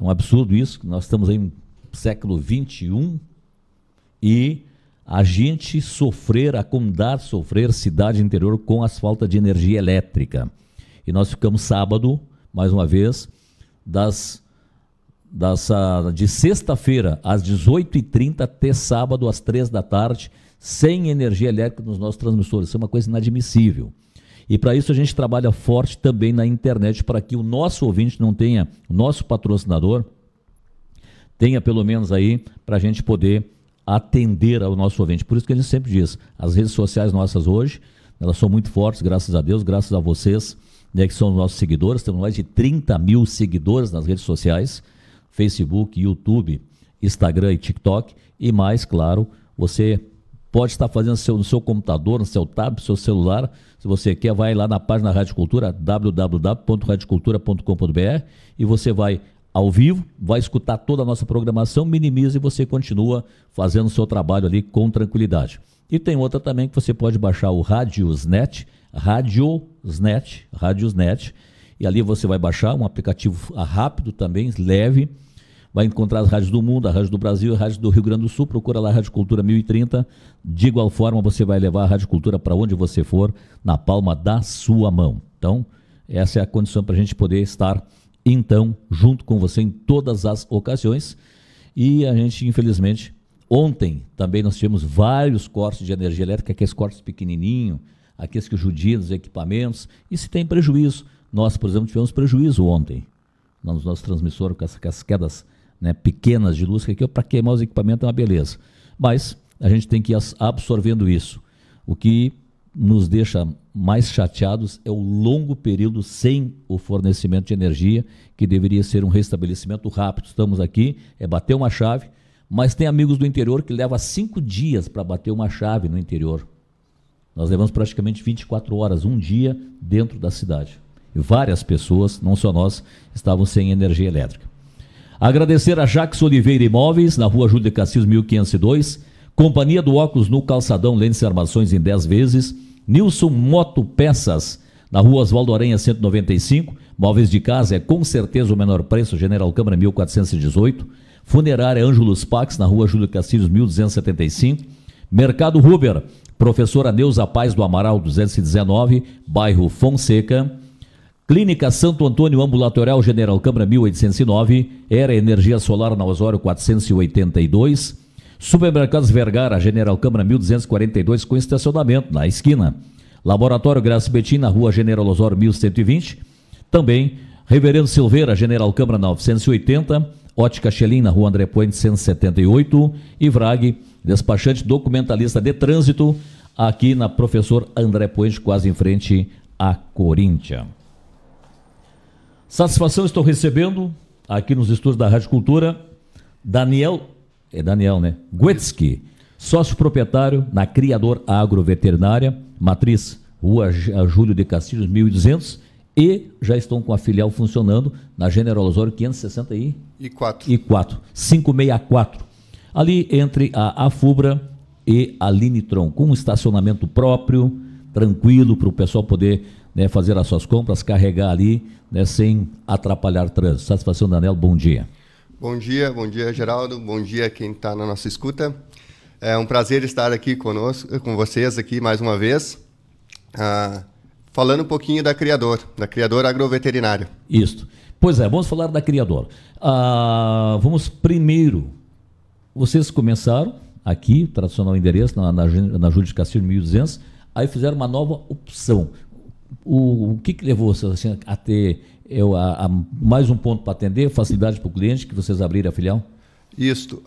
É um absurdo isso, nós estamos aí no século XXI e a gente sofrer, a comunidade sofrer, cidade interior, com as faltas de energia elétrica. E nós ficamos sábado, mais uma vez, das, das ah, de sexta-feira às 18h30 até sábado às 3 da tarde, sem energia elétrica nos nossos transmissores. Isso é uma coisa inadmissível. E para isso a gente trabalha forte também na internet para que o nosso ouvinte não tenha, o nosso patrocinador tenha pelo menos aí para a gente poder atender ao nosso ouvinte. Por isso que a gente sempre diz, as redes sociais nossas hoje, elas são muito fortes, graças a Deus, graças a vocês, né, que são os nossos seguidores. Temos mais de 30 mil seguidores nas redes sociais, Facebook, YouTube, Instagram e TikTok. E mais, claro, você pode estar fazendo seu, no seu computador, no seu tablet, no seu celular. Se você quer, vai lá na página Rádio Cultura, www.radiocultura.com.br e você vai ao vivo, vai escutar toda a nossa programação, minimiza e você continua fazendo o seu trabalho ali com tranquilidade. E tem outra também que você pode baixar o Radiosnet, Radiosnet, Radiosnet, e ali você vai baixar um aplicativo rápido também, leve, vai encontrar as rádios do mundo, a Rádio do Brasil, a Rádio do Rio Grande do Sul. Procura lá a Rádio Cultura 1030. De igual forma, você vai levar a Rádio Cultura para onde você for, na palma da sua mão. Então, essa é a condição para a gente poder estar, então, junto com você em todas as ocasiões. E a gente, infelizmente, ontem também nós tivemos vários cortes de energia elétrica, aqueles cortes pequenininho, aqueles que judiam os equipamentos. E se tem prejuízo? Nós, por exemplo, tivemos prejuízo ontem, nos nossos transmissores, com essas quedas né, pequenas de luz, que aqui para queimar os equipamentos é uma beleza. Mas a gente tem que ir absorvendo isso. O que nos deixa mais chateados é o longo período sem o fornecimento de energia, que deveria ser um restabelecimento rápido. Estamos aqui, é bater uma chave, mas tem amigos do interior que leva cinco dias para bater uma chave no interior. Nós levamos praticamente 24 horas, um dia, dentro da cidade. E várias pessoas, não só nós, estavam sem energia elétrica. Agradecer a Jax Oliveira Imóveis, na rua Júlio de Cassis, 1502. Companhia do Óculos no Calçadão, lentes e armações em 10 vezes. Nilson Moto Peças, na rua Oswaldo Aranha, 195. Móveis de casa é com certeza o menor preço, General Câmara 1418. Funerária Ângelos Pax, na rua Júlio Cassius 1275. Mercado Ruber, professora Neuza Paz do Amaral 219, bairro Fonseca. Clínica Santo Antônio Ambulatorial General Câmara 1809, Era Energia Solar na Osório 482, Supermercados Vergara General Câmara 1242 com estacionamento na esquina, Laboratório Graça Betim na Rua General Osório 1120, também Reverendo Silveira General Câmara 980, Ótica Xelim na Rua André Point 178 e Vrag, despachante documentalista de trânsito aqui na Professor André Point quase em frente à Corinthians. Satisfação estou recebendo aqui nos estúdios da Rádio Cultura Daniel, é Daniel, né? Guetsky, sócio proprietário na Criador Agroveterinária, matriz Rua Júlio de Castilhos 1200 e já estão com a filial funcionando na General Osório 560 e, e 4. E 4, 564. Ali entre a Afubra e a Linitron, com um estacionamento próprio, tranquilo para o pessoal poder né, fazer as suas compras, carregar ali, né, sem atrapalhar o trânsito. Satisfação, Daniel. bom dia. Bom dia, bom dia, Geraldo, bom dia quem está na nossa escuta. É um prazer estar aqui conosco, com vocês aqui mais uma vez, ah, falando um pouquinho da Criador, da Criador Agroveterinário. Isso. Pois é, vamos falar da Criador. Ah, vamos primeiro, vocês começaram aqui, tradicional endereço, na, na, na Júlio de Castilho 1200, aí fizeram uma nova opção o, o que, que levou assim, a ter eu, a, a, mais um ponto para atender, facilidade para o cliente que vocês abriram a filial? Isso.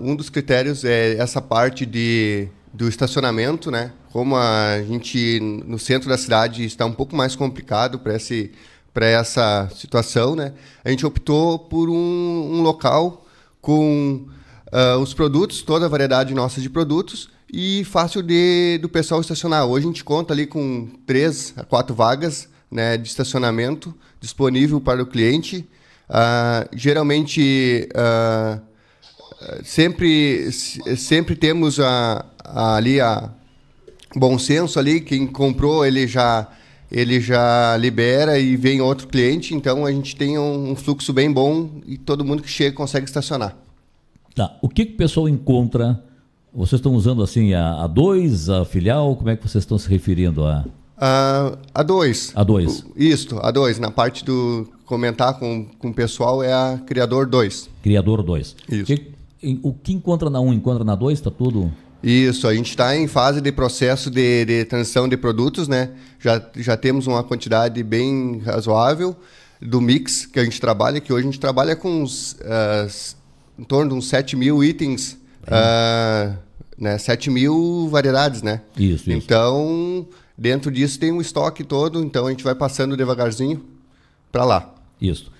um dos critérios é essa parte de, do estacionamento, né? Como a gente no centro da cidade está um pouco mais complicado para esse para essa situação, né? A gente optou por um, um local com uh, os produtos, toda a variedade nossa de produtos, e fácil de do pessoal estacionar. Hoje a gente conta ali com três a quatro vagas né, de estacionamento disponível para o cliente. Uh, geralmente uh, sempre sempre temos a, a, ali a bom senso ali quem comprou ele já ele já libera e vem outro cliente, então a gente tem um, um fluxo bem bom e todo mundo que chega consegue estacionar. Tá. O que, que o pessoal encontra vocês estão usando assim a, a 2, a filial? Como é que vocês estão se referindo a? Uh, a 2. A 2. Isto, a 2. Na parte do comentar com, com o pessoal é a Criador 2. Criador 2. Isso. Que, o que encontra na 1 um, encontra na 2? Está tudo. Isso, a gente está em fase de processo de, de, transição de produtos, né? Já, já temos uma quantidade bem razoável do mix que a gente trabalha, que hoje a gente trabalha com uns, uh, em torno de uns 7 mil itens Uh, né, 7 mil variedades, né? Isso, Então, isso. dentro disso tem um estoque todo, então a gente vai passando devagarzinho para lá. Isso.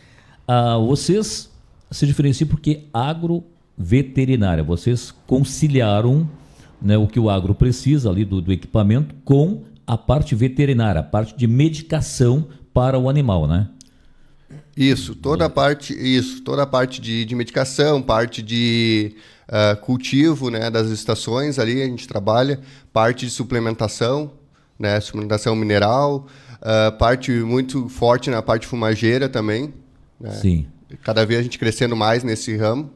Uh, vocês se diferenciam porque agroveterinária, vocês conciliaram né, o que o agro precisa ali do, do equipamento com a parte veterinária, a parte de medicação para o animal, né? Isso, toda a parte, isso, toda a parte de, de medicação, parte de uh, cultivo né, das estações ali, a gente trabalha, parte de suplementação, né, suplementação mineral, uh, parte muito forte na parte fumageira também. Né? Sim. Cada vez a gente crescendo mais nesse ramo.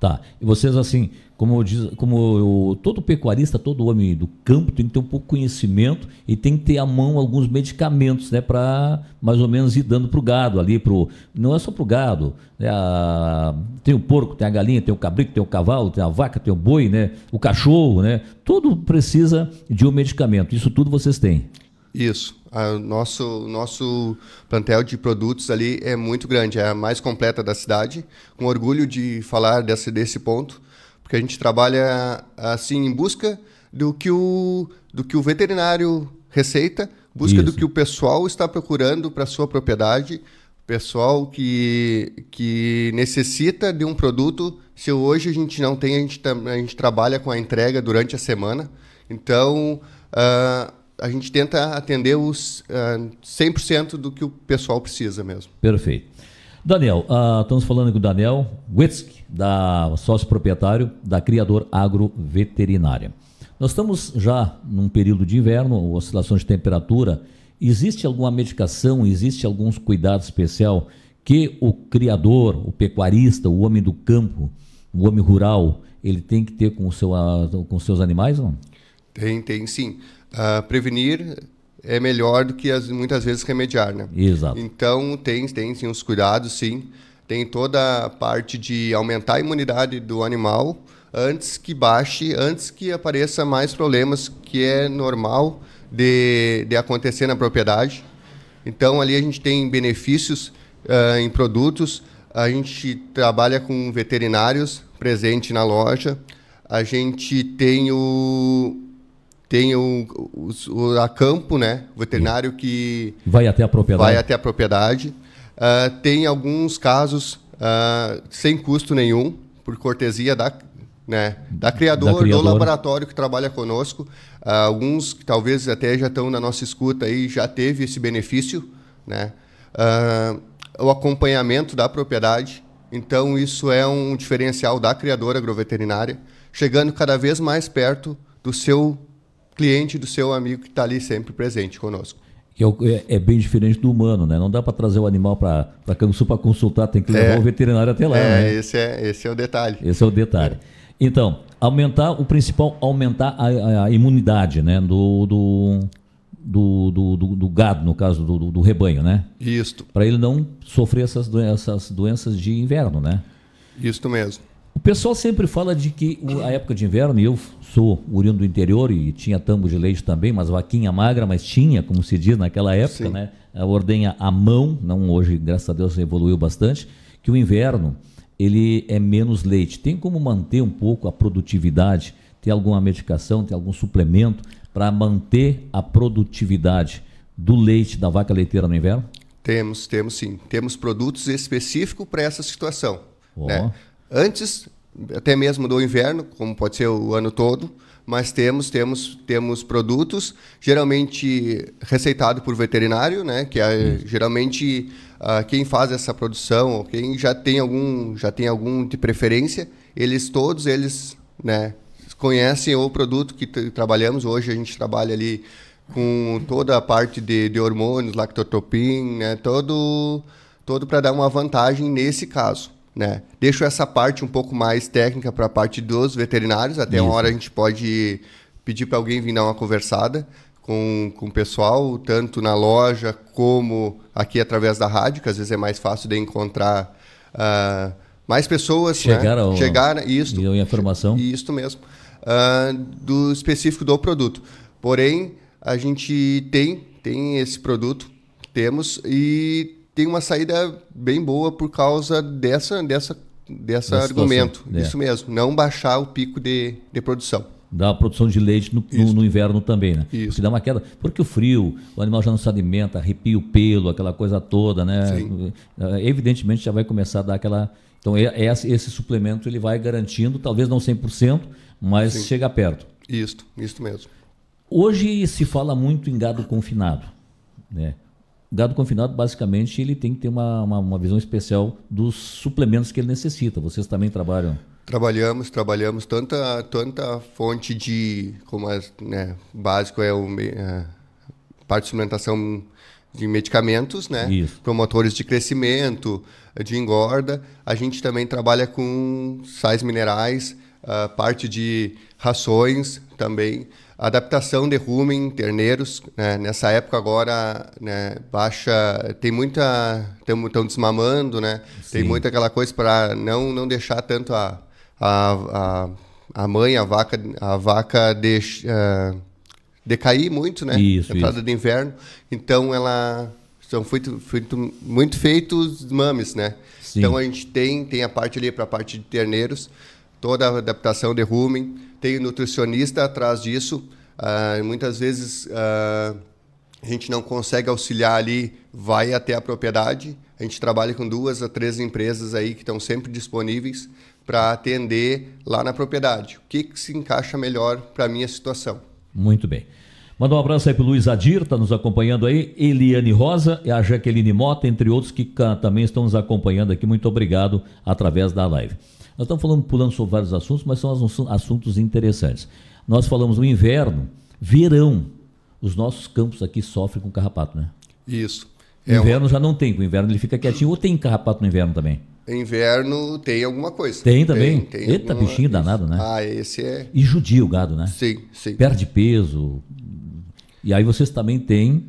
Tá. E vocês, assim, como, diz, como todo pecuarista, todo homem do campo tem que ter um pouco de conhecimento e tem que ter à mão alguns medicamentos, né? Para mais ou menos ir dando para o gado ali. Pro, não é só para o gado. Né, a, tem o porco, tem a galinha, tem o cabrito, tem o cavalo, tem a vaca, tem o boi, né? O cachorro, né? Tudo precisa de um medicamento. Isso tudo vocês têm. Isso. O nosso, nosso plantel de produtos ali é muito grande, é a mais completa da cidade. Com orgulho de falar desse, desse ponto, porque a gente trabalha assim em busca do que o, do que o veterinário receita, busca Isso. do que o pessoal está procurando para sua propriedade, pessoal que, que necessita de um produto. Se hoje a gente não tem, a gente, a gente trabalha com a entrega durante a semana. Então, uh, a gente tenta atender os uh, ah, 100% do que o pessoal precisa mesmo. Perfeito. Daniel, uh, estamos falando com o Daniel Witzk, da sócio proprietário da Criador Agro Veterinária. Nós estamos já num período de inverno, oscilações de temperatura. Existe alguma medicação, existe alguns cuidados especial que o criador, o pecuarista, o homem do campo, o homem rural, ele tem que ter com, o seu, ah, com seus animais, não? Tem, tem sim uh, prevenir é melhor do que as, muitas vezes remediar, né? Exato. Então tem, tem sim os cuidados, sim. Tem toda a parte de aumentar a imunidade do animal antes que baixe, antes que apareça mais problemas que é normal de, de acontecer na propriedade. Então ali a gente tem benefícios uh, em produtos, a gente trabalha com veterinários presente na loja, a gente tem o, tem o, o, a campo, né? O veterinário que vai até a propriedade. Vai até a propriedade. Uh, tem alguns casos uh, sem custo nenhum, por cortesia da, né, da, criador, da criadora. do laboratório que trabalha conosco. Uh, alguns que talvez até já estão na nossa escuta e já teve esse benefício, né? o acompanhamento da propriedade. Então isso é um diferencial da criadora agroveterinária, chegando cada vez mais perto do seu cliente do seu amigo que está ali sempre presente conosco. Que é, é, é, bem diferente do humano, né? Não dá para trazer o animal para Canguçu para consultar, tem que é. levar é, o veterinário até lá. É, né? esse, é esse é o detalhe. Esse é o detalhe. Então, aumentar, o principal, aumentar a, a imunidade né? do, do, do, do, do, gado, no caso do, do rebanho, né? Isso. Para ele não sofrer essas doenças, essas doenças de inverno, né? Isso mesmo. O pessoal sempre fala de que a época de inverno, e eu sou oriundo do interior e tinha tambo de leite também, mas vaquinha magra, mas tinha, como se diz naquela época, Sim. né? A ordenha à mão, não hoje, graças a Deus, evoluiu bastante, que o inverno ele é menos leite. Tem como manter um pouco a produtividade? Tem alguma medicação, tem algum suplemento para manter a produtividade do leite da vaca leiteira no inverno? Temos, temos sim. Temos produtos específicos para essa situação. Oh. Né? antes até mesmo do inverno, como pode ser o ano todo, mas temos temos temos produtos geralmente receitado por veterinário, né? Que é, geralmente uh, quem faz essa produção, ou quem já tem algum já tem algum de preferência, eles todos eles, né? Conhecem o produto que trabalhamos hoje. A gente trabalha ali com toda a parte de, de hormônios, lactotropin, né? Todo todo para dar uma vantagem nesse caso. Né? Deixo essa parte um pouco mais técnica para a parte dos veterinários. Até Isso. uma hora a gente pode pedir para alguém vir dar uma conversada com, com o pessoal, tanto na loja como aqui através da rádio, que às vezes é mais fácil de encontrar uh, mais pessoas. Né? Chegar né? ao... Chegar, isto. E informação. isso mesmo. Uh, do específico do produto. Porém, a gente tem, tem esse produto, temos, e tem uma saída bem boa por causa dessa, dessa, desse argumento. É. Isso mesmo, não baixar o pico de, de produção. Da produção de leite no, no, no inverno também, né? Isso. Que dá uma queda. Porque o frio, o animal já não se alimenta, arrepia o pelo, aquela coisa toda, né? Sim. É, evidentemente já vai começar a dar aquela. Então, é, esse suplemento ele vai garantindo, talvez não 100%, mas Sim. chega perto. Isso, isso mesmo. Hoje se fala muito em gado confinado. Né? gado confinado, basicamente, ele tem que ter uma, uma, uma, visão especial dos suplementos que ele necessita. Vocês também trabalham? Trabalhamos, trabalhamos. Tanta, tanta fonte de. Como é, né, básico é, o, é parte de suplementação de medicamentos, né? Isso. Promotores de crescimento, de engorda. A gente também trabalha com sais minerais a ah, parte de rações também, adaptação de rumen, terneiros. Né? Nessa época agora, né, baixa, tem muita, estão desmamando, né? Tem muita aquela coisa para não não deixar tanto a, a, a, a, mãe, a vaca, a vaca uh, decair muito, né? Isso, Entrada isso. de inverno. Então ela são feito, muito muito feitos mames, né? Sim. Então a gente tem tem a parte ali para a parte de terneiros toda a adaptação de rumen, tem nutricionista atrás disso. Uh, muitas vezes uh, a gente não consegue auxiliar ali, vai até a propriedade. A gente trabalha com duas a três empresas aí que estão sempre disponíveis para atender lá na propriedade. O que, que se encaixa melhor para a minha situação? Muito bem. Manda um abraço aí para o Luiz Adir, está nos acompanhando aí, Eliane Rosa e a Jaqueline Mota, entre outros que também estão nos acompanhando aqui. Muito obrigado através da live. Nós estamos falando, pulando sobre vários assuntos, mas são assuntos interessantes. Nós falamos do inverno, verão. Os nossos campos aqui sofrem com carrapato, né? Isso. É inverno uma... já não tem, o inverno ele fica quietinho. Ou tem carrapato no inverno também? Inverno tem alguma coisa. Tem também? Tem, tem Eita, alguma... bichinho danado, né? Ah, esse é. E judia o gado, né? Sim, sim. Perde peso. E aí vocês também têm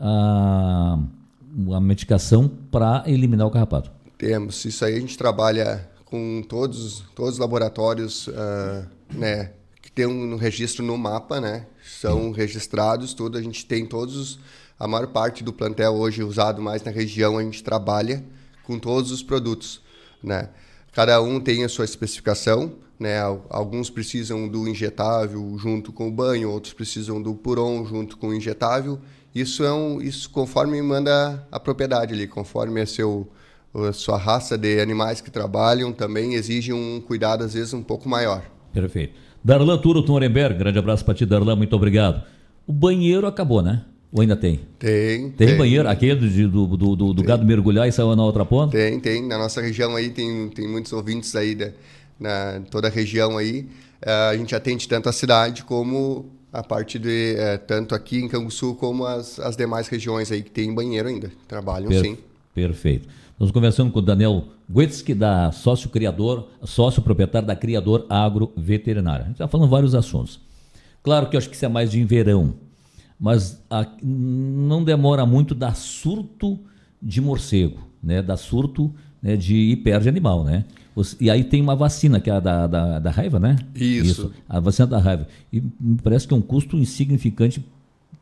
a, a medicação para eliminar o carrapato. Temos. Isso aí a gente trabalha com todos, todos os laboratórios uh, né, que tem um registro no mapa, né? São registrados, tudo. A gente tem todos, a maior parte do plantel hoje usado mais na região, a gente trabalha com todos os produtos, né? Cada um tem a sua especificação, né? Alguns precisam do injetável junto com o banho, outros precisam do puron junto com o injetável. Isso é um, isso conforme manda a propriedade ali, conforme é seu a sua raça de animais que trabalham também exige um cuidado, às vezes, um pouco maior. Perfeito. Darlan Turo Nuremberg, grande abraço para ti, Darlan, muito obrigado. O banheiro acabou, né? Ou ainda tem? Tem. Tem, tem. banheiro? Aquele de, do, do, do, do gado mergulhar e saiu na outra ponta? Tem, tem. Na nossa região aí tem, tem muitos ouvintes aí, na toda a região aí. Ah, a gente atende tanto a cidade como a parte de, eh, tanto aqui em Canguçu como as, as demais regiões aí que tem banheiro ainda. Trabalham per sim. Perfeito. Estamos conversando com o Daniel Guetsky, da sócio criador, sócio proprietário da Criador Agro Veterinária. A gente está falando vários assuntos. Claro que eu acho que isso é mais de verão, mas a, não demora muito da surto de morcego, né? Da surto né, de hiper animal, né? E aí tem uma vacina, que é a da, da, da raiva, né? Isso. Isso. A vacina da raiva. E me parece que é um custo insignificante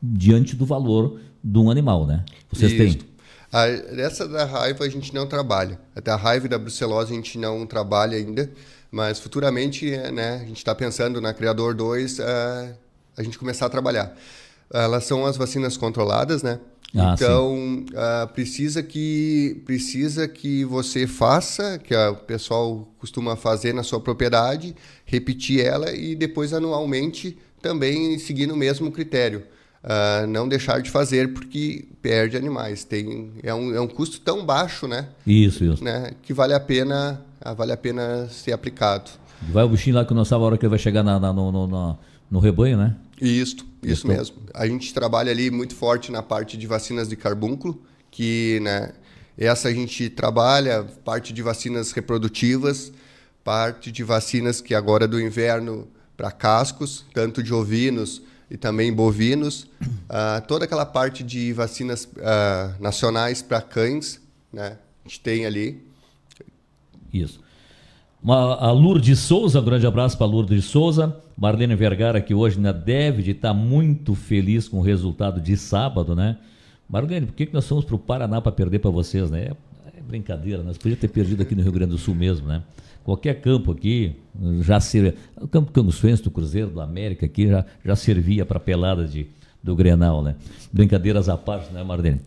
diante do valor de um animal, né? Vocês Isso. têm. A, essa da raiva a gente não trabalha. Até a raiva da brucelose a gente não trabalha ainda, mas futuramente é, né, a gente está pensando na Criador 2 a, é, a gente começar a trabalhar. Elas são as vacinas controladas, né? Ah, então uh, precisa que precisa que você faça, que o pessoal costuma fazer na sua propriedade, repetir ela e depois anualmente também seguir no mesmo critério uh, não deixar de fazer porque perde animais. Tem, é, um, é um custo tão baixo, né? Isso, isso. Né, que vale a pena ah, vale a pena ser aplicado. Vai o bichinho lá que não sabe a hora que ele vai chegar na, na, no, no, no, rebanho, né? Isso, isso Estou... mesmo. A gente trabalha ali muito forte na parte de vacinas de carbúnculo, que né, essa a gente trabalha, parte de vacinas reprodutivas, parte de vacinas que agora é do inverno para cascos, tanto de ovinos e também bovinos, ah, toda aquela parte de vacinas ah, nacionais para cães, né? A gente tem ali. Isso. Uma, a Lourdes Souza, um grande abraço para Lourdes Souza. Marlene Vergara, que hoje na Devid está muito feliz com o resultado de sábado, né? Marlene, por que, que nós fomos para o Paraná para perder para vocês, né? É, é brincadeira, né? nós podíamos ter perdido aqui no Rio Grande do Sul mesmo, né? Qualquer campo aqui já servia. O campo canguçuense do Cruzeiro, do América, aqui já, já servia para peladas de, do Grenal, né? Brincadeiras à parte, né, Mardene?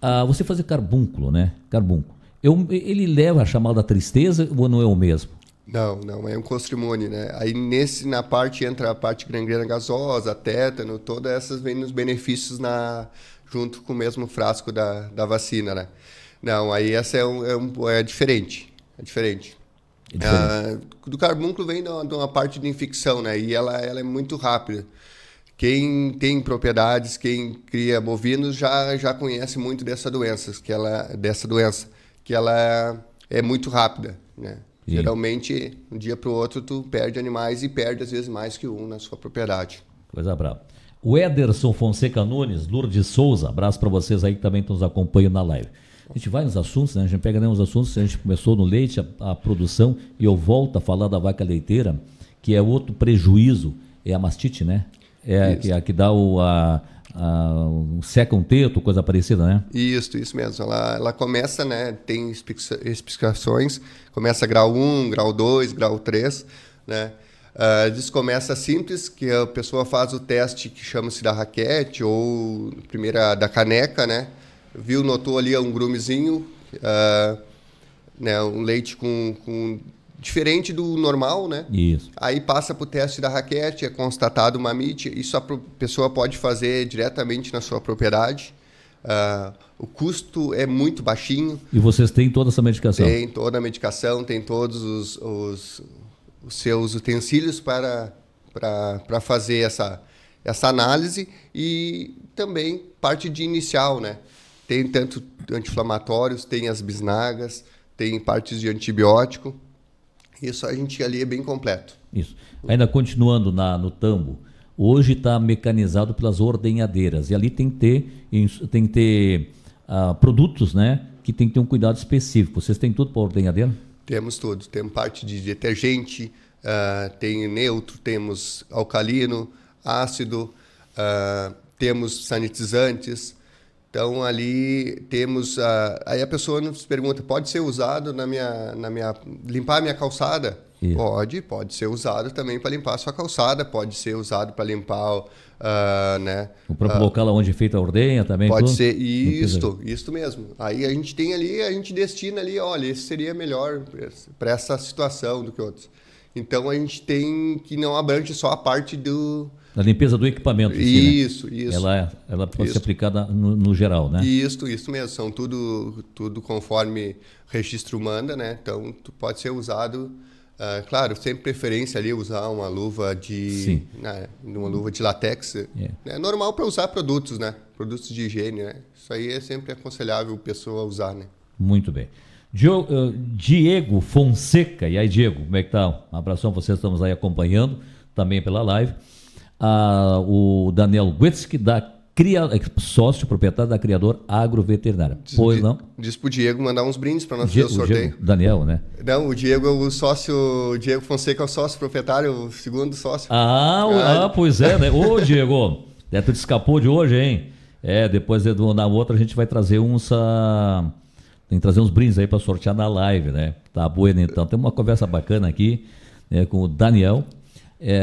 Ah, você fazer carbúnculo, né? Carbúnculo. Eu, ele leva a chamada tristeza ou não é o mesmo? Não, não, é um costrimônio, né? Aí nesse, na parte entra a parte gangrena gasosa, tétano, todas essas vêm nos benefícios na, junto com o mesmo frasco da, da vacina, né? Não, aí essa é, um, é, um, é diferente, é diferente. É uh, do carbúnculo vem de uma, de uma, parte de infecção, né? E ela, ela é muito rápida. Quem tem propriedades, quem cria bovinos já, já conhece muito dessa doença, que ela dessa doença, que ela é muito rápida, né? Sim. Geralmente, um dia para o outro, tu perde animais e perde às vezes mais que um na sua propriedade. Coisa brava. O Ederson Fonseca Nunes, Lourdes Souza, abraço para vocês aí que também nos acompanham na live. A gente vai nos assuntos, né? a gente pega né, os assuntos, a gente começou no leite, a, a produção, e eu volto a falar da vaca leiteira, que é outro prejuízo, é a mastite, né? É a que, é a que, dá o, a, um seca um teto, coisa parecida, né? Isso, isso mesmo. Ela, ela começa, né? Tem especificações, começa grau 1, grau 2, grau 3, né? Uh, diz começa simples, que a pessoa faz o teste que chama-se da raquete ou primeira da caneca, né? viu, notou ali é um grumezinho, uh, ah, né, um leite com, com, diferente do normal, né? Isso. Aí passa para o teste da raquete, é constatado uma mite isso a pessoa pode fazer diretamente na sua propriedade. Uh, o custo é muito baixinho. E vocês têm toda essa medicação? Tem toda a medicação, tem todos os, os, os seus utensílios para, para, para fazer essa, essa análise e também parte de inicial, né? Tem tanto anti-inflamatórios, tem as bisnagas, tem partes de antibiótico. Isso a gente ali é bem completo. Isso. Ainda continuando na, no tambo, hoje está mecanizado pelas ordenhadeiras. E ali tem que ter, tem que ter uh, produtos né, que tem que ter um cuidado específico. Vocês têm tudo para ordenhadeira? Temos tudo. Temos parte de detergente, uh, tem neutro, temos alcalino, ácido, uh, temos sanitizantes, então ali temos a, aí a pessoa nos pergunta pode ser usado na minha na minha limpar a minha calçada yeah. pode pode ser usado também para limpar a sua calçada pode ser usado para limpar uh, né o próprio uh, local onde é feita a ordenha também pode tudo? ser isto isto mesmo aí a gente tem ali a gente destina ali olha esse seria melhor para essa situação do que outros então a gente tem que não abrange só a parte do a limpeza do equipamento. Isso, assim, né? isso. Ela, é, ela pode isso. ser aplicada no, no, geral, né? Isso, isso mesmo. São tudo, tudo conforme registro manda, né? Então, tu pode ser usado... Uh, claro, sempre preferência ali usar uma luva de, né, uma luva de latex. É né? normal para usar produtos, né? Produtos de higiene, né? Isso aí é sempre aconselhável a pessoa usar, né? Muito bem. Ah, Diego Fonseca. E aí, Diego, como é que tá? Um abração, vocês estamos aí acompanhando também pela live a, ah, o Daniel Guetsky, da cria, é sócio proprietário da criador agroveterinária. Diz, pois não? Diz pro Diego mandar uns brindes para nós fazer o sorteio. Diego, Daniel, né? Não, o Diego é o sócio, o Diego Fonseca é o sócio proprietário, o segundo sócio. Ah, ah, ah pois é, né? Ô, Diego, é, tu te escapou de hoje, hein? É, depois na outra a gente vai trazer uns. Ah, tem que trazer uns brindes aí para sortear na live, né? Tá bueno, então. Tem uma conversa bacana aqui né, com o Daniel. É,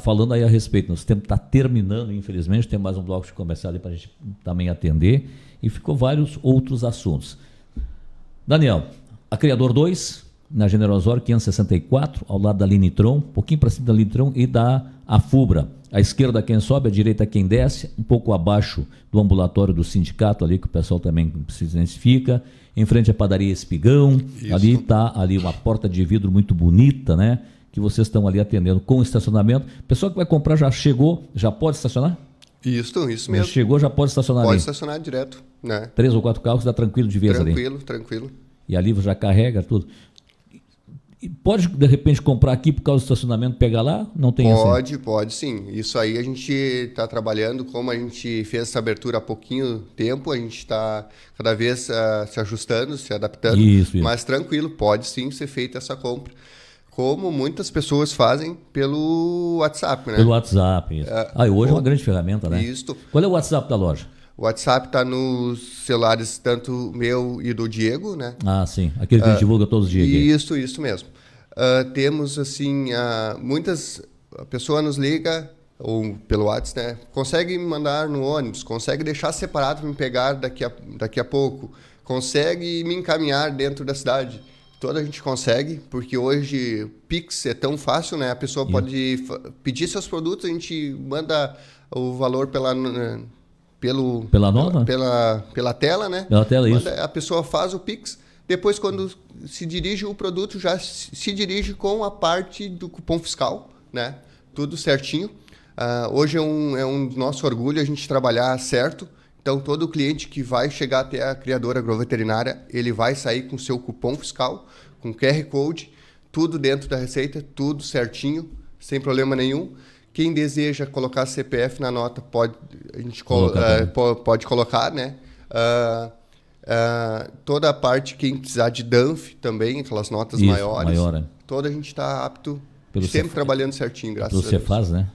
falando aí a respeito, nosso tempo está terminando, infelizmente, tem mais um bloco de comercial para a gente também atender. E ficou vários outros assuntos. Daniel, a Criador 2, na General 564, ao lado da Linitron, um pouquinho para cima da Linitron e da Afubra. À esquerda quem sobe, à direita quem desce, um pouco abaixo do ambulatório do sindicato ali, que o pessoal também se identifica. Em frente à padaria Espigão, Isso. ali está ali uma porta de vidro muito bonita, né? que vocês estão ali atendendo com estacionamento. Pessoa que vai comprar já chegou, já pode estacionar? Isso, isso mesmo. Já chegou, já pode estacionar Pode ali. estacionar direto, né? Três ou quatro carros, dá tranquilo de vez tranquilo, ali. Tranquilo, tranquilo. E ali já carrega tudo. E pode, de repente, comprar aqui por causa do estacionamento, pegar lá? Não tem Pode, pode sim. Isso aí a gente está trabalhando, como a gente fez essa abertura há pouquinho tempo, a gente está cada vez uh, se ajustando, se adaptando. Isso, isso. Mas tranquilo, pode sim ser feita essa compra como muitas pessoas fazem pelo WhatsApp, né? Pelo WhatsApp, isso. É, ah, e hoje o... é uma grande ferramenta, né? Isso. Qual é o WhatsApp da loja? O WhatsApp está nos celulares tanto meu e do Diego, né? Ah, sim. Aquele que uh, a gente ah, divulga todos os dias. Isso, aqui. isso mesmo. Ah, temos, assim, muitas... A pessoa nos liga, ou pelo WhatsApp, né? Consegue me mandar no ônibus, consegue deixar separado para me pegar daqui a, daqui a pouco, consegue me encaminhar dentro da cidade. Toda a gente consegue, porque hoje Pix é tão fácil, né? A pessoa Sim. pode pedir seus produtos, a gente manda o valor pela pelo pela nova? Pela pela tela, né? Pela tela manda, isso. A pessoa faz o Pix, depois quando se dirige o produto já se dirige com a parte do cupom fiscal, né? Tudo certinho. Uh, hoje é um, é um nosso orgulho a gente trabalhar certo então, todo cliente que vai chegar até a criadora agroveterinária, ele vai sair com seu cupom fiscal, com QR Code, tudo dentro da receita, tudo certinho, sem problema nenhum. Quem deseja colocar CPF na nota, pode, a gente colocar, uh, pode colocar, né? Uh, uh, toda a parte, quem precisar de DANF também, aquelas notas Isso, maiores, maior, é. toda a gente está apto, Pelo sempre trabalhando certinho, graças a Deus. Pelo Cefaz, né?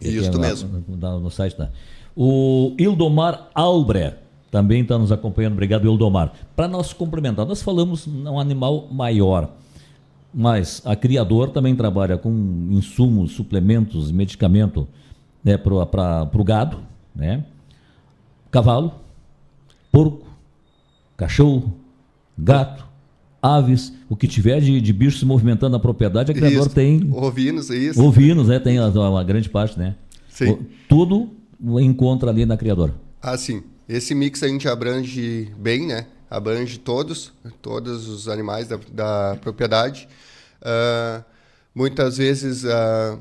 Isso, mesmo. No, no site da... Tá? O Ildomar Albre também está nos acompanhando. Obrigado, Ildomar. Para nós complementar, nós falamos num animal maior, mas a criador também trabalha com insumos, suplementos, medicamento né, para o gado, né? cavalo, porco, cachorro, gato, aves, o que tiver de, de bicho se movimentando na propriedade, a criador isso. tem. Ovinos, é isso. Ovinos, né? Tem uma grande parte, né? Sim. O, tudo encontra ali na criadora? Ah, sim. Esse mix a gente abrange bem, né? Abrange todos, todos os animais da, da propriedade. Uh, muitas vezes uh,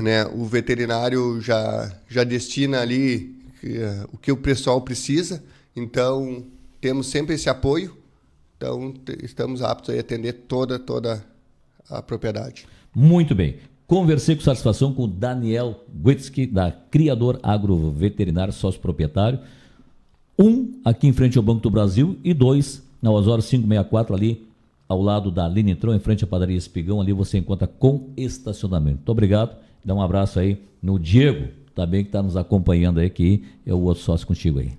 né, o veterinário já, já destina ali uh, o que o pessoal precisa, então temos sempre esse apoio, então estamos aptos a atender toda, toda a propriedade. Muito bem. Conversei com satisfação com Daniel Guetsky, da Criador Agro Veterinário, sócio proprietário. Um aqui em frente ao Banco do Brasil e dois na Osório 564 ali ao lado da Lina Entrou em frente à padaria Espigão. Ali você encontra com estacionamento. Muito obrigado. Dá um abraço aí no Diego, também que está nos acompanhando aí, que é o outro sócio contigo aí.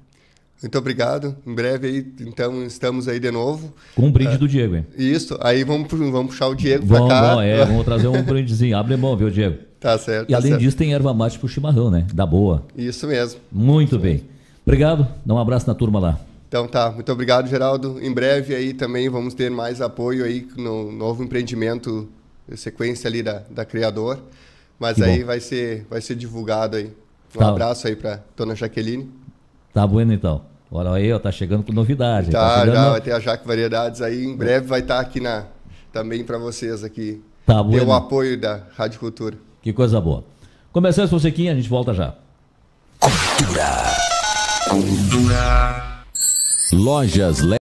Muito obrigado. Em breve aí, então, estamos aí de novo. Com um brinde é. do Diego, hein? Isso. Aí vamos, vamos puxar o Diego para cá. Vamos, é, vamos trazer um brindezinho. Abre mão, viu, Diego? Tá certo. E tá além certo. disso, tem erva mate pro chimarrão, né? Da boa. Isso mesmo. Muito Isso bem. Mesmo. Obrigado. Dá um abraço na turma lá. Então tá, muito obrigado, Geraldo. Em breve aí também vamos ter mais apoio aí no novo empreendimento, sequência ali da, da Criador. Mas que aí bom. vai ser, vai ser divulgado aí. Um tá. abraço aí para dona Jaqueline. Tá bueno então. Olha aí, ó, tá chegando com novidade. Tá, tá chegando... já vai ter a Jaque Variedades aí, em breve vai estar tá aqui na também para vocês aqui. Tá bueno. Deu o apoio da Rádio Cultura. Que coisa boa. Começando com o a gente volta já. Cultura. Cultura. Lojas